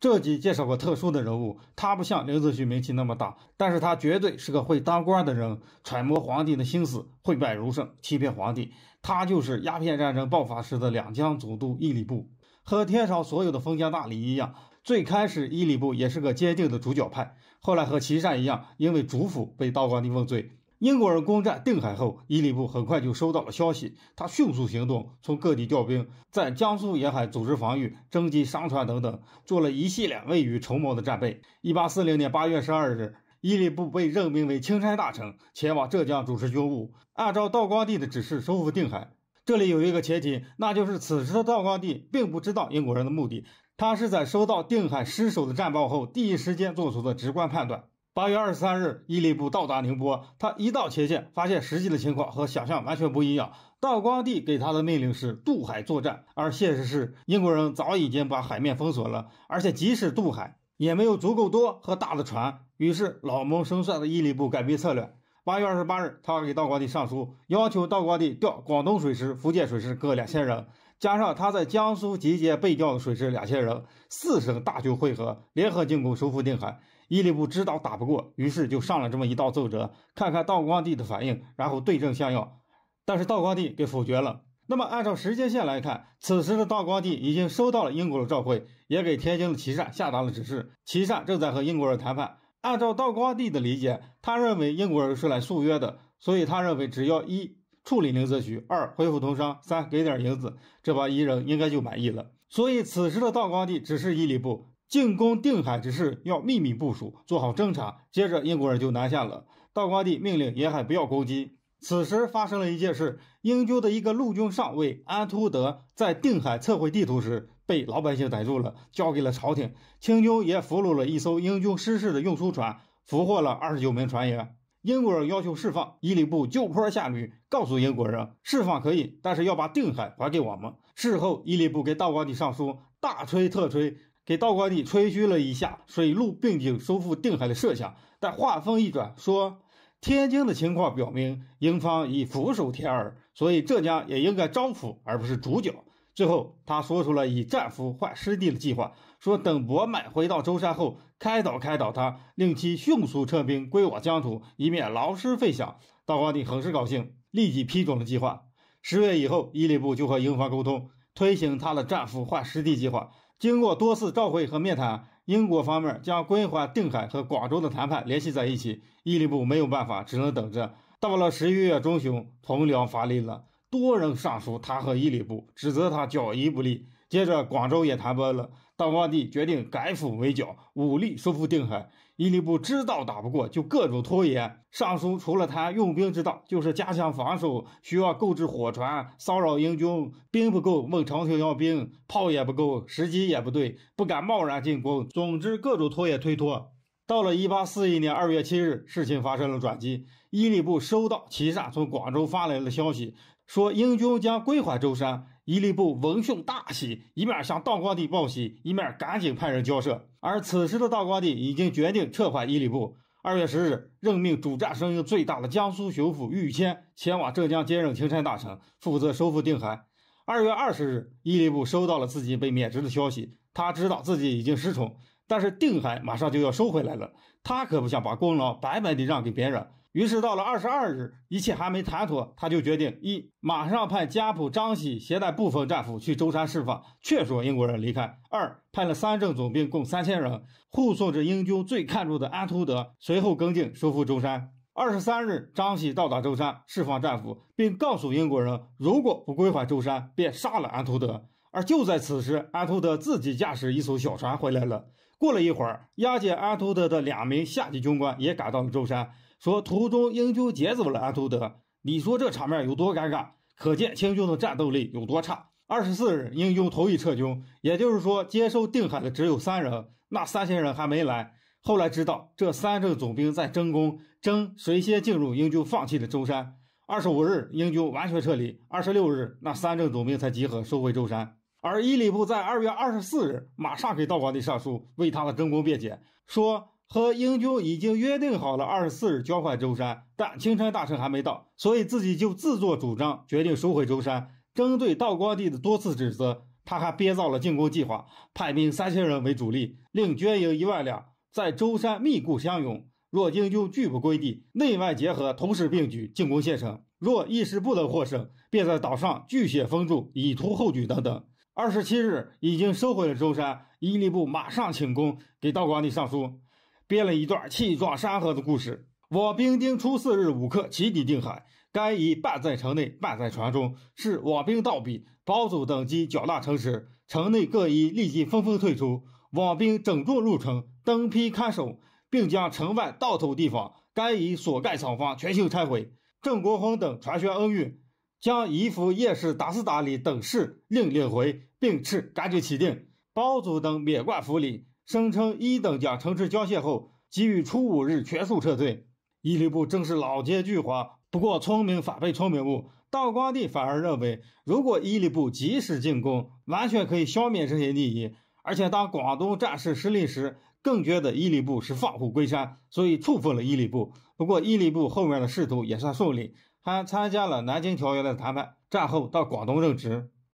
这集介绍个特殊的人物，他不像林则徐名气那么大，但是他绝对是个会当官的人，揣摩皇帝的心思，会败如圣，欺骗皇帝。他就是鸦片战争爆发时的两江总督伊里布。和天朝所有的封疆大吏一样，最开始伊里布也是个坚定的主角派，后来和琦善一样，因为主府被道光帝问罪。英国人攻占定海后，伊利布很快就收到了消息，他迅速行动，从各地调兵，在江苏沿海组织防御，征集商船等等，做了一系列未雨绸缪的战备。一八四零年八月十二日，伊利布被任命为钦差大臣，前往浙江主持军务，按照道光帝的指示收复定海。这里有一个前提，那就是此时的道光帝并不知道英国人的目的，他是在收到定海失守的战报后，第一时间做出的直观判断。八月二十三日，伊利布到达宁波。他一到前线，发现实际的情况和想象完全不一样。道光帝给他的命令是渡海作战，而现实是英国人早已经把海面封锁了，而且即使渡海，也没有足够多和大的船。于是老谋深算的伊利布改变策略。八月二十八日，他给道光帝上书，要求道光帝调广东水师、福建水师各两千人，加上他在江苏集结被调的水师两千人，四省大军会合，联合进攻，收复定海。伊犁布知道打不过，于是就上了这么一道奏折，看看道光帝的反应，然后对症下药。但是道光帝给否决了。那么按照时间线来看，此时的道光帝已经收到了英国的召会，也给天津的琦善下达了指示。琦善正在和英国人谈判。按照道光帝的理解，他认为英国人是来续约的，所以他认为只要一处理林则徐，二恢复通商，三给点银子，这帮伊人应该就满意了。所以此时的道光帝只是伊犁布，进攻定海之事要秘密部署，做好侦查。接着，英国人就南下了。道光帝命令沿海不要攻击。此时发生了一件事：英军的一个陆军上尉安图德在定海测绘地图时被老百姓逮住了，交给了朝廷。清军也俘虏了一艘英军失事的运输船，俘获了二十九名船员。英国人要求释放，伊里布就坡下驴，告诉英国人释放可以，但是要把定海还给我们。事后，伊里布给道光帝上书，大吹特吹。给道光帝吹嘘了一下水陆并进收复定海的设想，但话锋一转，说天津的情况表明英方已俯首帖耳，所以浙江也应该招抚而不是主角。最后，他说出了以战俘换失地的计划，说等博买回到舟山后，开导开导他，令其迅速撤兵归我疆土，以免劳师费饷。道光帝很是高兴，立即批准了计划。十月以后，伊里布就和英方沟通。推行他的“战俘换失地”计划，经过多次召回和面谈，英国方面将归还定海和广州的谈判联系在一起。伊利布没有办法，只能等着。到了十一月中旬，同僚乏力了，多人上书他和伊利布，指责他脚易不利。接着广州也谈崩了，道光帝决定改府围剿，武力收复定海。伊利布知道打不过，就各种拖延上书，除了谈用兵之道，就是加强防守，需要购置火船，骚扰英军。兵不够，问朝廷要兵；炮也不够，时机也不对，不敢贸然进攻。总之，各种拖延推脱。到了一八四一年二月七日，事情发生了转机。伊利布收到旗下从广州发来的消息。说英军将归还舟山，伊利布闻讯大喜，一面向道光帝报喜，一面赶紧派人交涉。而此时的道光帝已经决定撤换伊利布。二月十日，任命主战声音最大的江苏巡抚裕谦前往浙江接任钦差大臣，负责收复定海。二月二十日，伊利布收到了自己被免职的消息，他知道自己已经失宠，但是定海马上就要收回来了，他可不想把功劳白白地让给别人。于是到了二十二日，一切还没谈妥，他就决定一马上派家仆张喜携带部分战俘去舟山释放，劝说英国人离开；二派了三镇总兵共三千人护送着英军最看重的安图德，随后跟进收复舟山。二十三日，张喜到达舟山，释放战俘，并告诉英国人，如果不归还舟山，便杀了安图德。而就在此时，安图德自己驾驶一艘小船回来了。过了一会儿，押解安图德的两名下级军官也赶到了舟山。说途中英军劫走了安图德，你说这场面有多尴尬？可见清军的战斗力有多差。二十四日，英军同意撤军，也就是说，接收定海的只有三人，那三千人还没来。后来知道，这三镇总兵在争功，争谁先进入英军放弃的舟山。二十五日，英军完全撤离。二十六日，那三镇总兵才集合收回舟山。而伊里布在二月二十四日马上给道光帝上书，为他的争功辩解，说。和英军已经约定好了二十四日交换舟山，但青山大臣还没到，所以自己就自作主张，决定收回舟山。针对道光帝的多次指责，他还编造了进攻计划，派兵三千人为主力，另捐银一万两，在舟山密固相拥。若英军拒不归地，内外结合，同时并举进攻县城；若一时不能获胜，便在岛上据血封住，以图后举等等。二十七日已经收回了舟山，伊利布马上请功，给道光帝上书。编了一段气壮山河的故事。我兵丁初四日午刻起底定海，该夷半在城内，半在船中。是我兵到彼，包祖等即缴纳城池，城内各一立即纷纷退出。我兵整众入城，登批看守，并将城外道头地方，该宜所盖厂房全行拆毁。郑国亨等传宣恩谕，将夷服叶氏打斯打理等事令领回，并斥赶紧起定，包祖等免冠服礼，声称一等奖城治交械后，给于初五日全速撤退。伊犁部正是老奸巨猾，不过聪明反被聪明误。道光帝反而认为，如果伊犁部及时进攻，完全可以消灭这些利益。而且当广东战事失利时，更觉得伊犁部是放虎归山，所以触分了伊犁部。不过伊犁部后面的仕途也算顺利，还参加了南京条约的谈判，战后到广东任职。